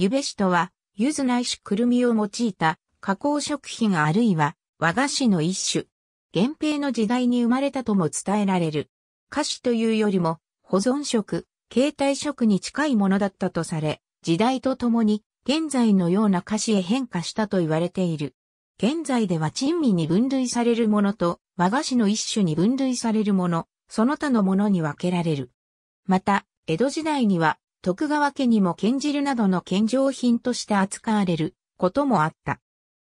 ゆべしとは、ゆずないしくるみを用いた加工食品あるいは和菓子の一種。源平の時代に生まれたとも伝えられる。菓子というよりも保存食、携帯食に近いものだったとされ、時代とともに現在のような菓子へ変化したと言われている。現在では珍味に分類されるものと和菓子の一種に分類されるもの、その他のものに分けられる。また、江戸時代には徳川家にも剣汁などの献上品として扱われることもあった。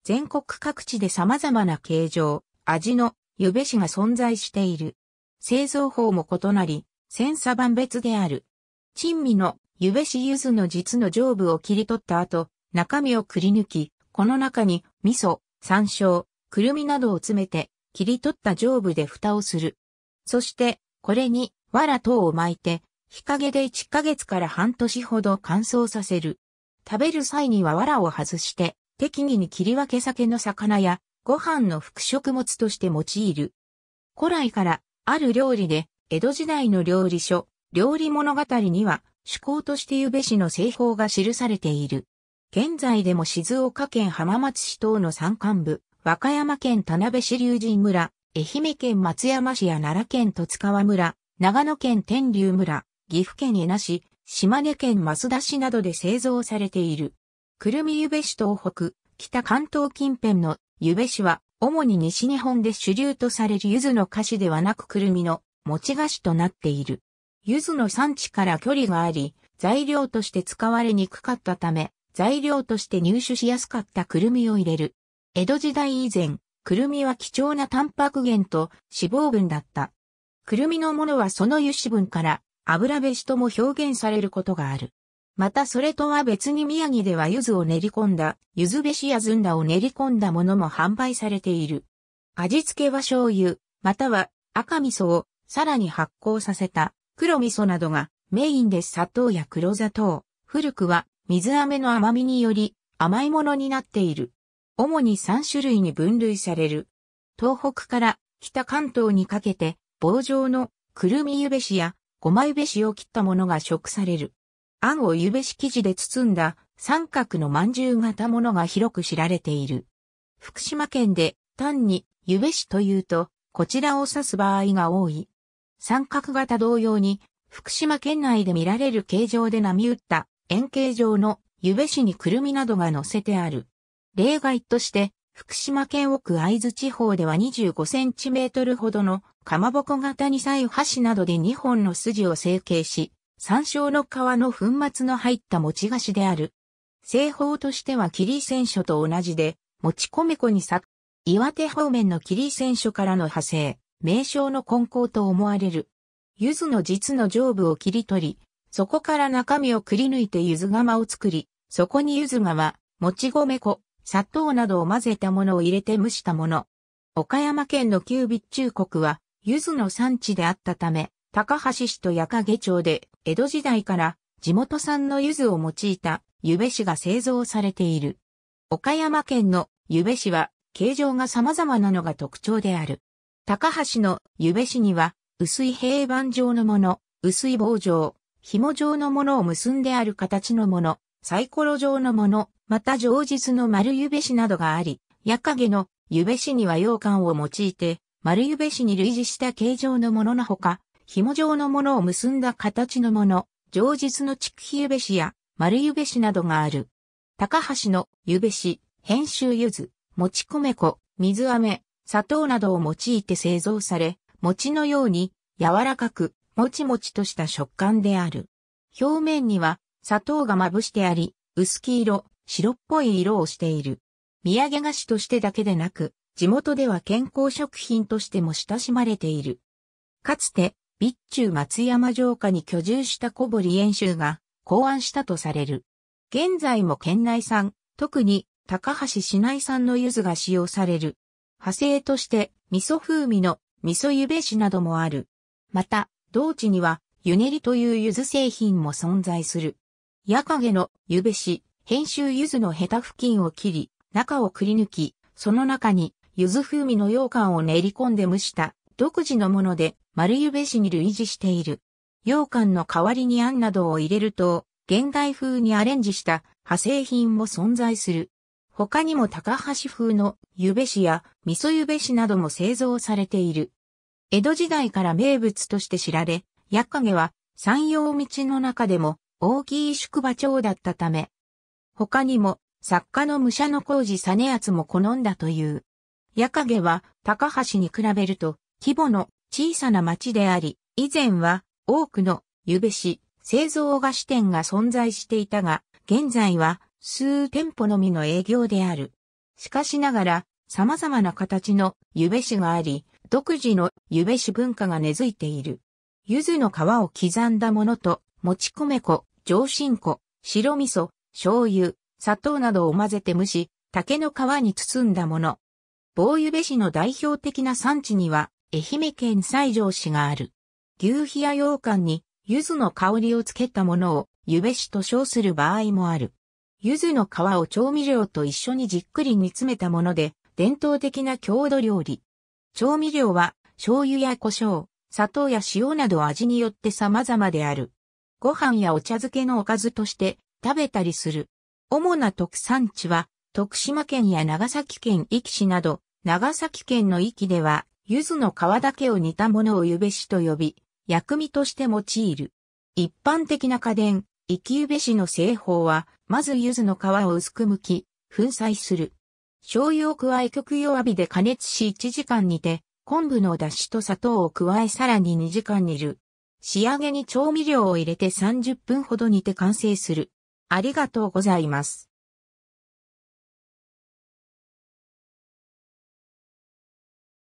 全国各地で様々な形状、味のゆべしが存在している。製造法も異なり、千差万別である。珍味のゆべしゆずの実の上部を切り取った後、中身をくり抜き、この中に味噌、山椒、くるみなどを詰めて、切り取った上部で蓋をする。そして、これに、藁等を巻いて、日陰で1ヶ月から半年ほど乾燥させる。食べる際には藁を外して、適宜に切り分け酒の魚やご飯の副食物として用いる。古来からある料理で、江戸時代の料理書、料理物語には、趣向としてゆべ市の製法が記されている。現在でも静岡県浜松市等の山間部、和歌山県田辺市龍神村、愛媛県松山市や奈良県十津川村、長野県天竜村、岐阜県伊那市、島根県益田市などで製造されている。くるみゆべ市東北、北関東近辺のゆべ市は、主に西日本で主流とされる柚子の菓子ではなくくるみの餅菓子となっている。柚子の産地から距離があり、材料として使われにくかったため、材料として入手しやすかったくるみを入れる。江戸時代以前、くるみは貴重なタンパク源と脂肪分だった。くるみのものはその油脂分から油べしとも表現されることがある。またそれとは別に宮城では柚子を練り込んだ、柚子べしやずんだを練り込んだものも販売されている。味付けは醤油、または赤味噌をさらに発酵させた黒味噌などがメインです。砂糖や黒砂糖、古くは水飴の甘みにより甘いものになっている。主に3種類に分類される。東北から北関東にかけて棒状のくるみゆべしや五枚べしを切ったものが食される。あんをゆべし生地で包んだ三角の饅頭型ものが広く知られている。福島県で単にゆべしというと、こちらを指す場合が多い。三角型同様に、福島県内で見られる形状で波打った円形状のゆべしにくるみなどが乗せてある。例外として、福島県奥会津地方では25センチメートルほどのかまぼこ型に細箸などで2本の筋を成形し、山椒の皮の粉末の入った餅菓子である。製法としては霧選書と同じで、餅米粉にさ、岩手方面の霧選書からの派生、名称の根高と思われる。柚子の実の上部を切り取り、そこから中身をくり抜いて柚子釜を作り、そこに柚子釜、もち米粉、砂糖などを混ぜたものを入れて蒸したもの。岡山県の旧備中国は、柚子の産地であったため、高橋市と矢掛町で、江戸時代から地元産の柚子を用いた、ゆべしが製造されている。岡山県のゆべしは、形状が様々なのが特徴である。高橋のゆべしには、薄い平板状のもの、薄い棒状、紐状のものを結んである形のもの、サイコロ状のもの、また上日の丸ゆべしなどがあり、矢影のゆべしには羊羹を用いて、丸ゆべしに類似した形状のもののほか、紐状のものを結んだ形のもの、上日の畜皮ゆべしや丸ゆべしなどがある。高橋のゆべし、編集ゆず、もち米粉、水飴、砂糖などを用いて製造され、餅のように柔らかく、もちもちとした食感である。表面には砂糖がまぶしてあり、薄黄色、白っぽい色をしている。土産菓子としてだけでなく、地元では健康食品としても親しまれている。かつて、備中松山城下に居住した小堀演州が考案したとされる。現在も県内産、特に高橋市内産の柚子が使用される。派生として味噌風味の味噌ゆべしなどもある。また、同地には、ゆねりという柚子製品も存在する。矢影のゆべし編集柚子のヘタ付近を切り、中をくり抜き、その中に柚子風味の羊羹を練り込んで蒸した独自のもので丸ゆべしに類似している。羊羹の代わりにあんなどを入れると、現代風にアレンジした派生品も存在する。他にも高橋風のゆべしや味噌ゆべしなども製造されている。江戸時代から名物として知られ、八影は山陽道の中でも大きい宿場町だったため、他にも、作家の武者の工事実厚も好んだという。矢影は、高橋に比べると、規模の小さな町であり、以前は、多くの、ゆべし、製造菓子店が存在していたが、現在は、数店舗のみの営業である。しかしながら、様々な形のゆべしがあり、独自のゆべし文化が根付いている。柚子の皮を刻んだものと、もち米粉、上新粉、白味噌、醤油、砂糖などを混ぜて蒸し、竹の皮に包んだもの。棒ゆべ市の代表的な産地には、愛媛県西条市がある。牛皮や羊羹に、柚子の香りをつけたものを、ゆべ市と称する場合もある。柚子の皮を調味料と一緒にじっくり煮詰めたもので、伝統的な郷土料理。調味料は、醤油や胡椒、砂糖や塩など味によって様々である。ご飯やお茶漬けのおかずとして、食べたりする。主な特産地は、徳島県や長崎県壱岐市など、長崎県の壱岐では、柚子の皮だけを煮たものをゆべしと呼び、薬味として用いる。一般的な家電、壱岐ゆべしの製法は、まず柚子の皮を薄く剥き、粉砕する。醤油を加え極弱火で加熱し1時間煮て、昆布の出汁と砂糖を加えさらに2時間煮る。仕上げに調味料を入れて30分ほど煮て完成する。ありがとうございます。